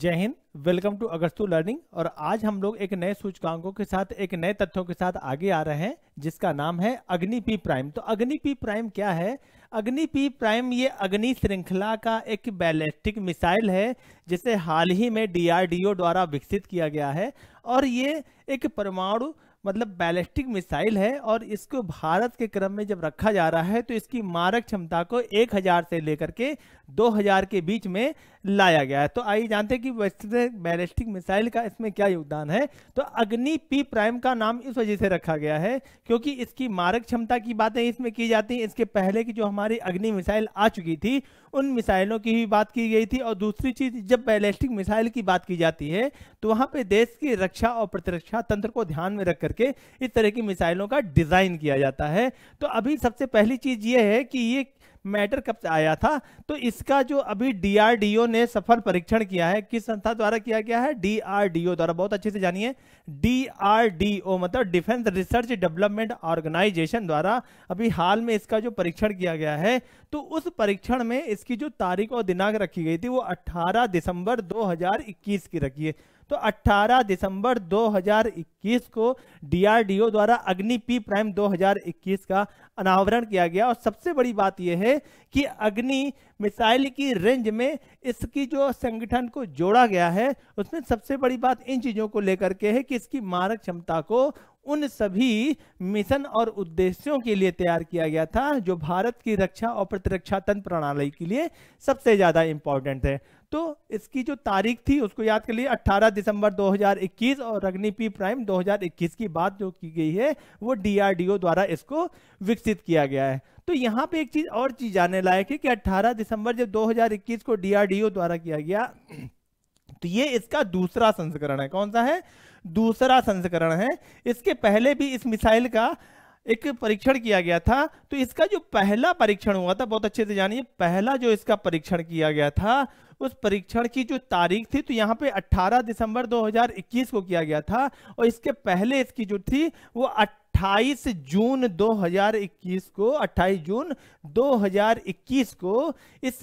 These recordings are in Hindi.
जय हिंद वेलकम टू अगस्तु लर्निंग और आज हम लोग एक नए सूचकांकों के साथ एक नए तथ्यों के साथ आगे आ रहे हैं जिसका नाम है अग्नि पी प्राइम तो अग्नि पी प्राइम क्या है अग्नि पी प्राइम ये अग्नि श्रृंखला का एक बैलिस्टिक मिसाइल है जिसे हाल ही में डीआरडीओ द्वारा विकसित किया गया है और ये एक परमाणु मतलब बैलिस्टिक मिसाइल है और इसको भारत के क्रम में जब रखा जा रहा है तो इसकी मारक क्षमता को 1000 से लेकर के 2000 के बीच में लाया गया है तो आइए जानते हैं कि बैलिस्टिक मिसाइल का इसमें क्या योगदान है तो अग्नि पी प्राइम का नाम इस वजह से रखा गया है क्योंकि इसकी मारक क्षमता की बातें इसमें की जाती हैं इसके पहले की जो हमारी अग्नि मिसाइल आ चुकी थी उन मिसाइलों की भी बात की गई थी और दूसरी चीज जब बैलिस्टिक मिसाइल की बात की जाती है तो वहां पर देश की रक्षा और प्रतिरक्षा तंत्र को ध्यान में रख करके इस तरह की मिसाइलों का डिजाइन किया जाता है तो अभी सबसे पहली चीज ये है कि ये मैटर कब आया था तो इसका जो अभी डीआरडीओ ने सफल परीक्षण किया है किस संस्था द्वारा किया गया है डीआरडीओ द्वारा बहुत अच्छे से जानिए डीआरडीओ मतलब डिफेंस रिसर्च डेवलपमेंट ऑर्गेनाइजेशन द्वारा अभी हाल में इसका जो परीक्षण किया गया है तो उस परीक्षण में इसकी जो तारीख और दिनांक रखी गई थी वो अट्ठारह दिसंबर दो की रखी है तो 18 दिसंबर 2021 को डीआरडीओ द्वारा अग्नि पी प्राइम 2021 का अनावरण किया गया और सबसे बड़ी बात यह है कि अग्नि मिसाइल की रेंज में इसकी जो संगठन को जोड़ा गया है उसमें सबसे बड़ी बात इन चीज़ों को लेकर के है कि इसकी मारक क्षमता को उन सभी मिशन और उद्देश्यों के लिए तैयार किया गया था जो भारत की रक्षा और प्रतिरक्षा तंत्र प्रणाली के लिए सबसे ज़्यादा इंपॉर्टेंट है तो इसकी जो तारीख थी उसको याद कर लिए 18 दिसंबर 2021 और अग्निपी प्राइम 2021 की बात जो की गई है वो डीआरडीओ द्वारा इसको विकसित किया गया है तो यहाँ पे एक चीज़ और चीज़ जानने लायक है कि 18 दिसंबर जब 2021 को डीआरडीओ द्वारा किया गया तो ये इसका दूसरा संस्करण है कौन सा है दूसरा संस्करण है इसके पहले भी इस मिसाइल का एक परीक्षण किया गया था तो इसका जो पहला परीक्षण हुआ था बहुत अच्छे से जानिए पहला जो इसका परीक्षण किया गया था उस परीक्षण की जो तारीख थी तो यहाँ पे 18 दिसंबर 2021 को किया गया था और इसके पहले इसकी जो थी वो 28 जून 2021 को 28 जून 2021 को इस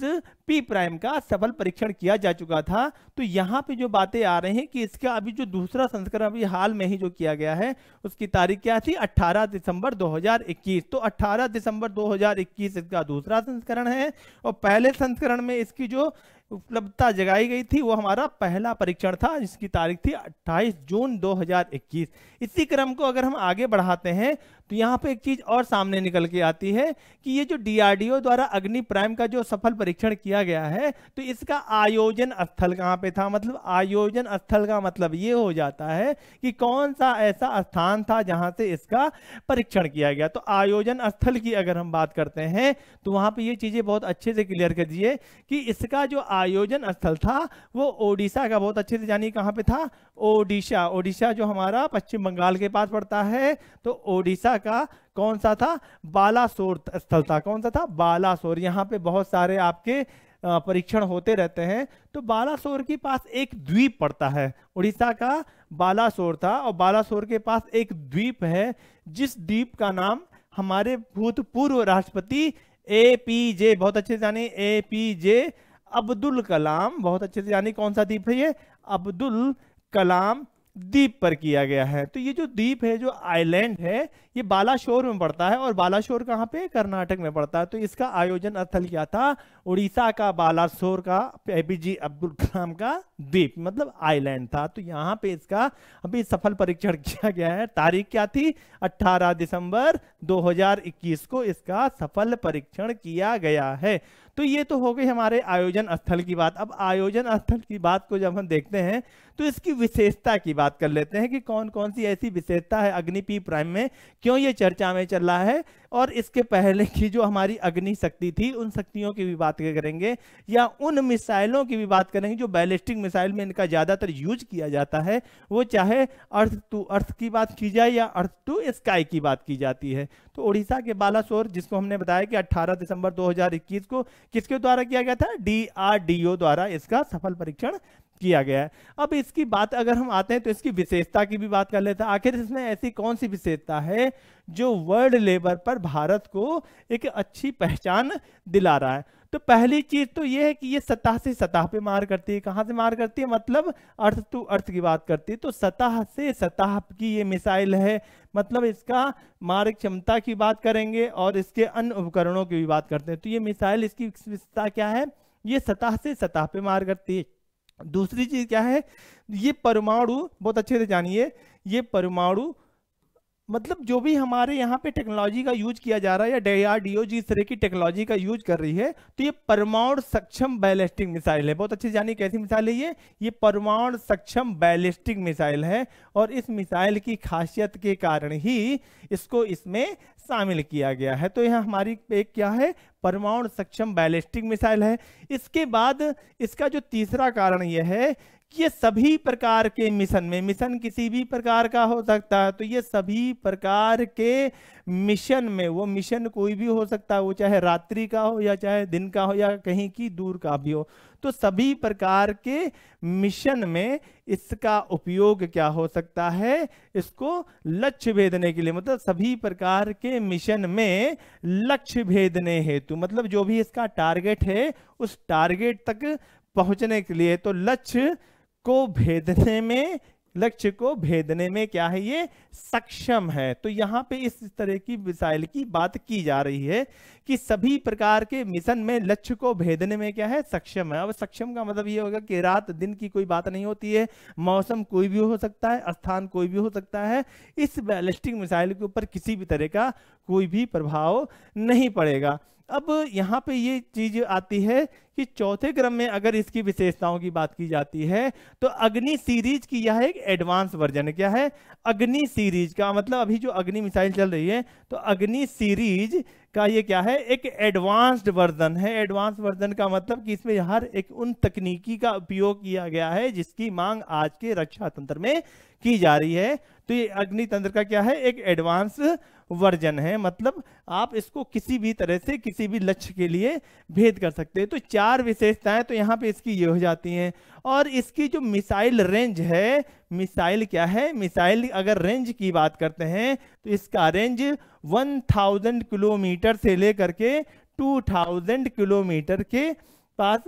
पी प्राइम का सफल परीक्षण किया जा चुका था तो यहाँ पे जो बातें आ रही हैं कि इसका अभी जो दूसरा संस्करण अभी हाल में ही जो किया गया है उसकी तारीख क्या थी 18 दिसंबर 2021 तो 18 दिसंबर 2021 इसका दूसरा संस्करण है और पहले संस्करण में इसकी जो उपलब्धता जगाई गई थी वो हमारा पहला परीक्षण था जिसकी तारीख थी 28 जून 2021 इसी क्रम को अगर हम आगे बढ़ाते हैं तो यहाँ पे एक चीज और सामने निकल के आती है कि ये जो डीआरडीओ द्वारा अग्नि प्राइम का जो सफल परीक्षण किया गया है तो इसका आयोजन स्थल कहाँ पे था मतलब आयोजन स्थल का मतलब ये हो जाता है कि कौन सा ऐसा स्थान था जहां से इसका परीक्षण किया गया तो आयोजन स्थल की अगर हम बात करते हैं तो वहां पर ये चीजें बहुत अच्छे से क्लियर कर दिए कि इसका जो आयोजन स्थल था वो ओडिशा का बहुत अच्छे से जानिए कहाँ पे था ओडिशा ओडिशा जो हमारा पश्चिम बंगाल के पास पड़ता है तो ओडिशा ओडिशा का कौन सा था बालासोर स्थल था कौन सा था बालासोर यहाँ पे बहुत सारे आपके परीक्षण होते रहते हैं तो बालासोर के पास एक द्वीप पड़ता है उड़ीसा का बालासोर था और बालासोर के पास एक द्वीप है जिस द्वीप का नाम हमारे भूतपूर्व राष्ट्रपति ए पी जे बहुत अच्छे से जाने ए पी जे अब्दुल कलाम बहुत अच्छे से जाने कौन सा द्वीप है ये अब्दुल कलाम द्वीप पर किया गया है तो ये जो द्वीप है जो आइलैंड है ये बालाशोर में पड़ता है और बालाशोर कहाँ पे कर्नाटक में पड़ता है तो इसका आयोजन स्थल क्या था उड़ीसा का बालाशोर का एपीजी अब्दुल कलाम का द्वीप मतलब आइलैंड था तो यहाँ पे इसका अभी सफल परीक्षण किया गया है तारीख क्या थी 18 दिसंबर 2021 को इसका सफल परीक्षण किया गया है तो ये तो हो गई हमारे आयोजन स्थल की बात अब आयोजन स्थल की बात को जब हम देखते हैं तो इसकी विशेषता की बात कर लेते हैं कि कौन कौन सी ऐसी विशेषता है अग्निपी प्राइम में क्यों ये चर्चा में चल रहा है और इसके पहले की जो हमारी अग्नि शक्ति थी उन शक्तियों की भी बात करेंगे या उन मिसाइलों की भी बात करेंगे जो बैलिस्टिक मिसाइल में इनका ज़्यादातर यूज किया जाता है वो चाहे अर्थ टू अर्थ की बात की जाए या अर्थ टू स्काई की बात की जाती है तो उड़ीसा के बालासोर जिसको हमने बताया कि अट्ठारह दिसंबर दो को किसके द्वारा किया गया था डी द्वारा इसका सफल परीक्षण किया गया है अब इसकी बात अगर हम आते हैं तो इसकी विशेषता की भी बात कर लेते हैं आखिर इसमें ऐसी कौन सी विशेषता है जो वर्ल्ड लेवल पर भारत को एक अच्छी पहचान दिला रहा है तो पहली चीज तो यह है कि ये सतह से सतह पे मार करती है कहाँ से मार करती है मतलब अर्थ टू अर्थ की बात करती है तो सतह से सतह की ये मिसाइल है मतलब इसका मारक क्षमता की बात करेंगे और इसके अन्य उपकरणों की भी बात करते हैं तो ये मिसाइल इसकी विशेषता क्या है ये सतह से सतह पे मार करती है दूसरी चीज क्या है ये परमाणु बहुत अच्छे से जानिए ये परमाणु मतलब जो भी हमारे यहाँ पे टेक्नोलॉजी का यूज किया जा रहा है या डी आर डी ओ जी इस तरह की टेक्नोलॉजी का यूज कर रही है तो ये परमाणु सक्षम बैलिस्टिक मिसाइल है बहुत अच्छे जानिए कैसी मिसाइल है ये ये परमाणु सक्षम बैलिस्टिक मिसाइल है और इस मिसाइल की खासियत के कारण ही इसको इसमें शामिल किया गया है तो यह हमारी एक क्या है परमाणु सक्षम बैलिस्टिक मिसाइल है इसके बाद इसका जो तीसरा कारण यह है ये सभी प्रकार के मिशन में मिशन किसी भी प्रकार का हो सकता है तो ये सभी प्रकार के मिशन में वो मिशन कोई भी हो सकता है वो चाहे रात्रि का हो या चाहे दिन का हो या कहीं की दूर का भी हो तो सभी प्रकार के मिशन में इसका उपयोग क्या हो सकता है इसको लक्ष्य भेदने के लिए मतलब सभी प्रकार के मिशन में लक्ष्य भेदने हेतु मतलब जो भी इसका टारगेट है उस टारगेट तक पहुंचने के लिए तो लक्ष्य को भेदने में लक्ष्य को भेदने में क्या है ये सक्षम है तो यहाँ पे इस तरह की मिसाइल की बात की जा रही है कि सभी प्रकार के मिशन में लक्ष्य को भेदने में क्या है सक्षम है अब सक्षम का मतलब ये होगा कि रात दिन की कोई बात नहीं होती है मौसम कोई भी हो सकता है स्थान कोई भी हो सकता है इस बैलिस्टिक मिसाइल के ऊपर किसी भी तरह का कोई भी प्रभाव नहीं पड़ेगा अब यहाँ पे ये चीज आती है कि चौथे क्रम में अगर इसकी विशेषताओं की बात की जाती है तो अग्नि सीरीज की यह एक एडवांस वर्जन क्या है अग्नि सीरीज का मतलब अभी जो अग्नि मिसाइल चल रही है तो अग्नि सीरीज का ये क्या है एक एडवांस्ड वर्जन है एडवांस वर्जन का मतलब कि इसमें हर एक उन तकनीकी का उपयोग किया गया है जिसकी मांग आज के रक्षा तंत्र में की जा रही है तो ये अग्नितंत्र का क्या है एक एडवांस वर्जन है मतलब आप इसको किसी भी तरह से किसी भी लक्ष्य के लिए भेद कर सकते हैं तो चार विशेषताएं तो यहाँ पे इसकी ये हो जाती हैं और इसकी जो मिसाइल रेंज है मिसाइल क्या है मिसाइल अगर रेंज की बात करते हैं तो इसका रेंज 1000 किलोमीटर से लेकर के 2000 किलोमीटर के पास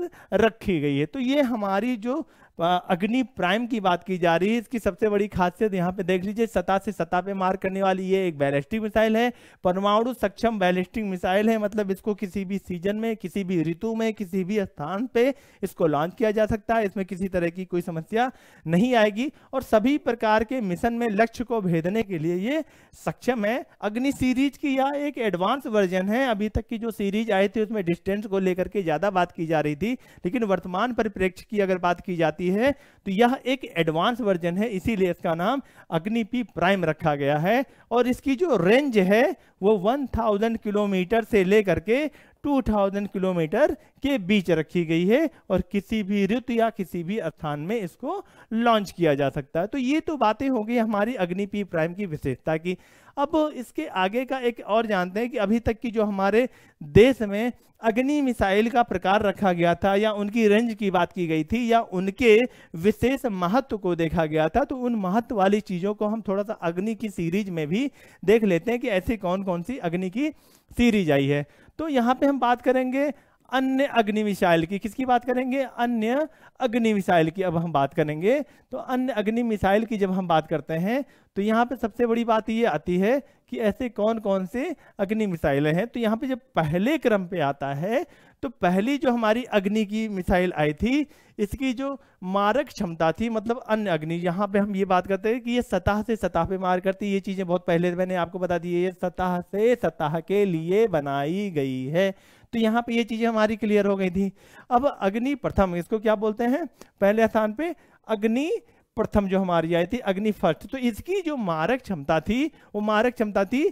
रखी गई है तो ये हमारी जो अग्नि प्राइम की बात की जा रही है इसकी सबसे बड़ी खासियत यहाँ पे देख लीजिए सता से सता पे मार करने वाली ये एक बैलिस्टिक मिसाइल है परमाणु सक्षम बैलिस्टिक मिसाइल है मतलब इसको किसी भी सीजन में किसी भी ऋतु में किसी भी स्थान पे इसको लॉन्च किया जा सकता है इसमें किसी तरह की कोई समस्या नहीं आएगी और सभी प्रकार के मिशन में लक्ष्य को भेदने के लिए ये सक्षम है अग्नि सीरीज की यह एक एडवांस वर्जन है अभी तक की जो सीरीज आई थी उसमें डिस्टेंस को लेकर के ज्यादा बात की जा रही थी लेकिन वर्तमान परिप्रेक्ष्य की अगर बात की जाती होती है तो यह एक एडवांस वर्जन है इसीलिए इसका नाम अग्निपी प्राइम रखा गया है और इसकी जो रेंज है वो 1000 किलोमीटर से लेकर के 2000 किलोमीटर के बीच रखी गई है और किसी भी ऋतु या किसी भी स्थान में इसको लॉन्च किया जा सकता है तो ये तो बातें होगी हमारी अग्निपी प्राइम की विशेषता की अब इसके आगे का एक और जानते हैं कि अभी तक की जो हमारे देश में अग्नि मिसाइल का प्रकार रखा गया था या उनकी रेंज की बात की गई थी या उनके विशेष महत्व को देखा गया था तो उन महत्व वाली चीज़ों को हम थोड़ा सा अग्नि की सीरीज में भी देख लेते हैं कि ऐसी कौन कौन सी अग्नि की सीरीज आई है तो यहाँ पे हम बात करेंगे अन्य अग्नि मिसाइल की किसकी बात करेंगे अन्य अग्नि मिसाइल की अब हम बात करेंगे तो अन्य अग्नि मिसाइल की जब हम बात करते हैं तो यहाँ पे सबसे बड़ी बात ये आती है कि ऐसे कौन कौन से अग्नि मिसाइलें हैं तो यहाँ पे जब पहले क्रम पे आता है तो पहली जो हमारी अग्नि की मिसाइल आई थी इसकी जो मारक क्षमता थी मतलब अन्य अग्नि यहाँ पे हम ये बात करते हैं कि ये सतह से सतह पे मार करती ये चीज़ें बहुत पहले मैंने आपको बता दी है ये सतह से सतह के लिए बनाई गई है तो यहाँ पे ये चीज़ें हमारी क्लियर हो गई थी अब अग्नि प्रथम इसको क्या बोलते हैं पहले स्थान पे अग्नि प्रथम जो हमारी आई थी अग्नि फर्स्ट तो इसकी जो मारक क्षमता थी वो मारक क्षमता थी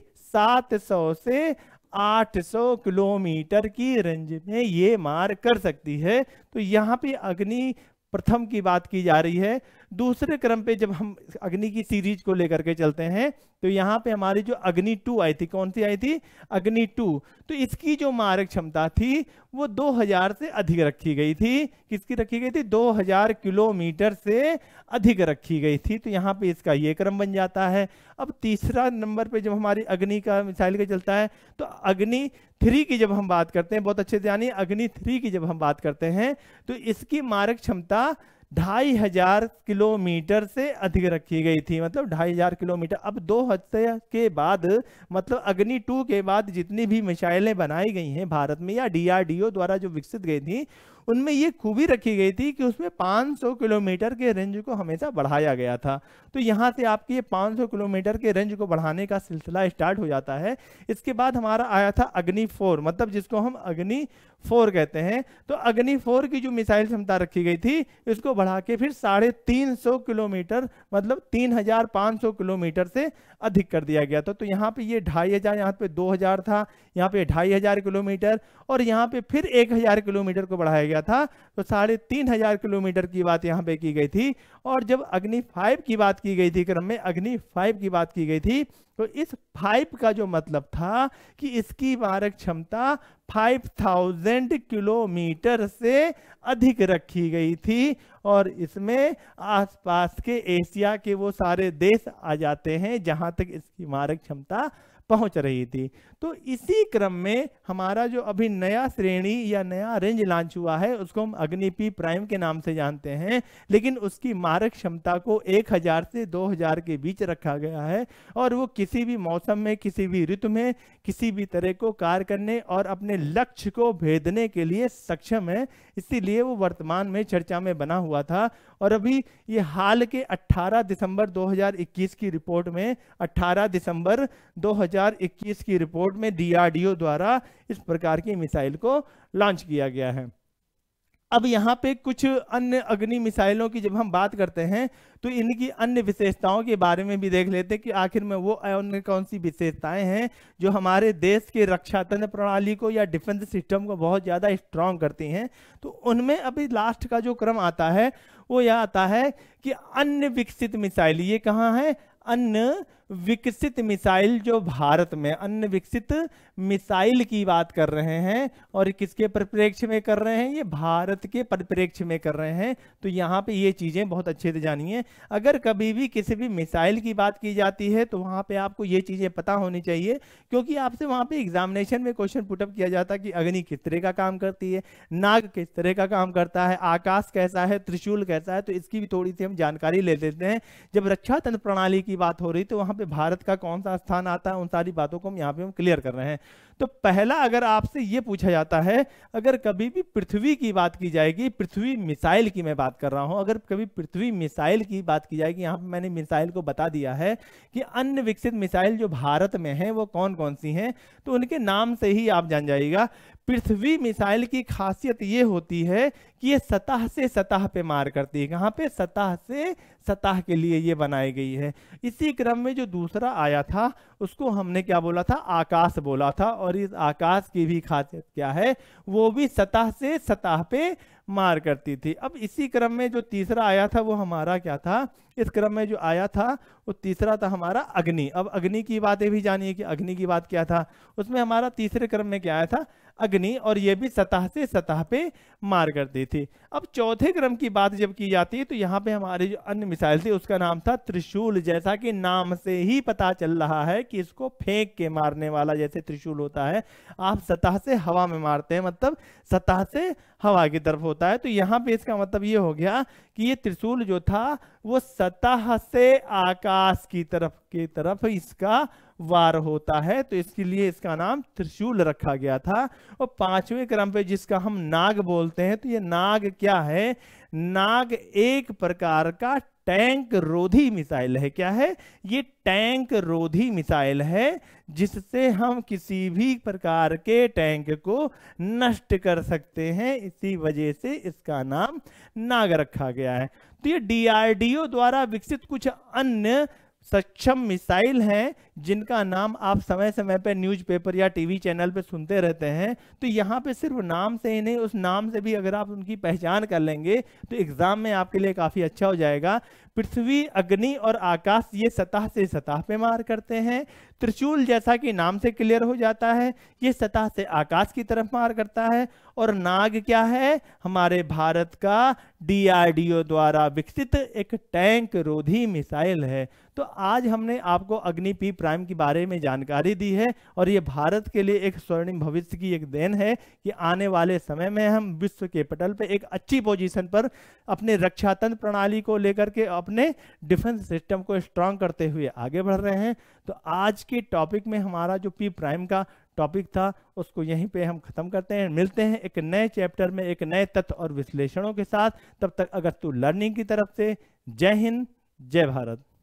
सौ से 800 किलोमीटर की रेंज में ये मार कर सकती है तो यहाँ पे अग्नि प्रथम की बात की जा रही है दूसरे क्रम पे जब हम अग्नि की सीरीज को लेकर के चलते हैं तो यहाँ पे हमारी जो अग्नि टू आई थी कौन सी आई थी अग्नि टू तो इसकी जो मारक क्षमता थी वो 2000 से अधिक रखी गई थी किसकी रखी गई थी 2000 किलोमीटर से अधिक रखी गई थी तो यहाँ पे इसका ये क्रम बन जाता है अब तीसरा नंबर पे जब हमारी अग्नि का मिसाइल का चलता है तो अग्नि थ्री की जब हम बात करते हैं बहुत अच्छे से यानी अग्नि थ्री की जब हम बात करते हैं तो इसकी मारक क्षमता ढाई हजार किलोमीटर से अधिक रखी गई थी मतलब ढाई हजार किलोमीटर अब दो हफ्ते के बाद मतलब अग्नि टू के बाद जितनी भी मिसाइलें बनाई गई हैं भारत में या डीआरडीओ द्वारा जो विकसित गई थी उनमें ये खूबी रखी गई थी कि उसमें 500 किलोमीटर के रेंज को हमेशा बढ़ाया गया था तो यहाँ से आपके ये 500 किलोमीटर के रेंज को बढ़ाने का सिलसिला स्टार्ट हो जाता है इसके बाद हमारा आया था अग्नि फोर मतलब जिसको हम अग्नि फोर कहते हैं तो अग्नि फोर की जो मिसाइल क्षमता रखी गई थी इसको बढ़ा के फिर साढ़े तीन सौ किलोमीटर मतलब तीन हजार पाँच सौ किलोमीटर से अधिक कर दिया गया था तो यहाँ पे ये ढाई हजार यहाँ पे दो हजार था यहाँ पे ढाई हजार किलोमीटर और यहाँ पे फिर एक हजार किलोमीटर को बढ़ाया गया गया था तो साढ़े तीन हजार किलोमीटर की बात यहाँ पे की गई थी और जब अग्नि फाइव की बात की गई थी क्रम में अग्नि फाइव की बात की गई थी तो इस फाइव का जो मतलब था कि इसकी मारक क्षमता फाइव थाउजेंड किलोमीटर से अधिक रखी गई थी और इसमें आसपास के एशिया के वो सारे देश आ जाते हैं जहां तक इसकी मारक क्षमता पहुंच रही थी तो इसी क्रम में हमारा जो अभी नया श्रेणी या नया रेंज लॉन्च हुआ है उसको हम अग्निपी प्राइम के नाम से जानते हैं लेकिन उसकी मारक क्षमता को 1000 से 2000 के बीच रखा गया है और वो किसी भी मौसम में किसी भी ऋतु में किसी भी तरह को कार्य करने और अपने लक्ष्य को भेदने के लिए सक्षम है इसीलिए वो वर्तमान में चर्चा में बना हुआ था और अभी ये हाल के अट्ठारह दिसंबर दो की रिपोर्ट में अट्ठारह दिसंबर दो 2021 की रिपोर्ट में डीआरडीओ द्वारा इस प्रकार की मिसाइल को लॉन्च किया गया है अब यहाँ पे कुछ अन्य अग्नि मिसाइलों की जब हम बात करते हैं तो इनकी अन्य विशेषताओं के बारे में भी देख लेते हैं कि आखिर में वो अन्य कौन सी विशेषताएं हैं जो हमारे देश के रक्षा तंत्र प्रणाली को या डिफेंस सिस्टम को बहुत ज़्यादा स्ट्रांग करती हैं तो उनमें अभी लास्ट का जो क्रम आता है वो यह आता है कि अन्य विकसित मिसाइल ये कहाँ हैं अन्य विकसित मिसाइल जो भारत में अन्य विकसित मिसाइल की बात कर रहे हैं और किसके परिप्रेक्ष्य में कर रहे हैं ये भारत के परिप्रेक्ष्य में कर रहे हैं तो यहाँ पे ये चीज़ें बहुत अच्छे से जानिए अगर कभी भी किसी भी मिसाइल की बात की जाती है तो वहाँ पे आपको ये चीज़ें पता होनी चाहिए क्योंकि आपसे वहाँ पर एग्जामिनेशन में क्वेश्चन पुटअप किया जाता है कि अग्नि किस तरह का काम करती है नाग किस तरह का काम करता है आकाश कैसा है त्रिशूल कैसा है तो इसकी भी थोड़ी सी हम जानकारी ले लेते हैं जब रक्षा तंत्र प्रणाली की की बात हो रही तो वहां पे भारत का कौन सा स्थान आता है उन सारी बातों को हम यहाँ पे हम क्लियर कर रहे हैं तो पहला अगर आपसे ये पूछा जाता है अगर कभी भी पृथ्वी की बात की जाएगी पृथ्वी मिसाइल की मैं बात कर रहा हूँ अगर कभी पृथ्वी मिसाइल की बात की जाएगी यहाँ पर मैंने मिसाइल को बता दिया है कि अन्य विकसित मिसाइल जो भारत में है वो कौन कौन सी हैं तो उनके नाम से ही आप जान जाइएगा पृथ्वी मिसाइल की खासियत ये होती है कि ये सतह से सतह पे मार करती है कहाँ पे सतह से सतह के लिए ये बनाई गई है इसी क्रम में जो दूसरा आया था उसको हमने क्या बोला था आकाश बोला था और इस आकाश की भी खासियत क्या है वो भी सतह से सतह पे मार करती थी अब इसी क्रम में जो तीसरा आया था वो हमारा क्या था इस क्रम में जो आया था वो तीसरा था हमारा अग्नि अब अग्नि की बातें भी जानिए कि अग्नि की बात क्या था उसमें हमारा तीसरे क्रम में क्या आया था अग्नि और ये भी सतह से सतह पे मार करते थे अब चौथे क्रम की बात जब की जाती है तो यहाँ पे हमारे जो अन्य मिसाइल थे उसका नाम था त्रिशूल जैसा कि नाम से ही पता चल रहा है कि इसको फेंक के मारने वाला जैसे त्रिशूल होता है आप सतह से हवा में मारते हैं मतलब सतह से हवा की तरफ होता है तो यहाँ पे इसका मतलब ये हो गया कि ये त्रिशूल जो था वो सतह से आकाश की तरफ की तरफ इसका वार होता है तो इसके लिए इसका नाम त्रिशूल रखा गया था और पांचवें क्रम पे जिसका हम नाग बोलते हैं तो ये नाग क्या है नाग एक प्रकार का टैंक रोधी मिसाइल है क्या है ये टैंक रोधी मिसाइल है जिससे हम किसी भी प्रकार के टैंक को नष्ट कर सकते हैं इसी वजह से इसका नाम नाग रखा गया है तो ये डीआरडीओ द्वारा विकसित कुछ अन्य सक्षम मिसाइल हैं जिनका नाम आप समय समय पर न्यूज़पेपर या टीवी चैनल पर सुनते रहते हैं तो यहाँ पे सिर्फ नाम से ही नहीं उस नाम से भी अगर आप उनकी पहचान कर लेंगे तो एग्ज़ाम में आपके लिए काफ़ी अच्छा हो जाएगा पृथ्वी अग्नि और आकाश ये सतह से सतह पे मार करते हैं त्रिशूल जैसा कि नाम से क्लियर हो जाता है ये सतह से आकाश की तरफ मार करता है और नाग क्या है हमारे भारत का डीआरडीओ द्वारा विकसित एक टैंक रोधी मिसाइल है तो आज हमने आपको अग्नि पी क्राइम के बारे में जानकारी दी है और ये भारत के लिए एक स्वर्णिम भविष्य की एक देन है कि आने वाले समय में हम विश्व के पटल पर एक अच्छी पोजीशन पर अपने रक्षा तंत्र प्रणाली को लेकर के अपने डिफेंस सिस्टम को स्ट्रांग करते हुए आगे बढ़ रहे हैं तो आज के टॉपिक में हमारा जो पी प्राइम का टॉपिक था उसको यहीं पे हम खत्म करते हैं मिलते हैं एक नए चैप्टर में एक नए तथ्य और विश्लेषणों के साथ तब तक अगर तू लर्निंग की तरफ से जय हिंद जय भारत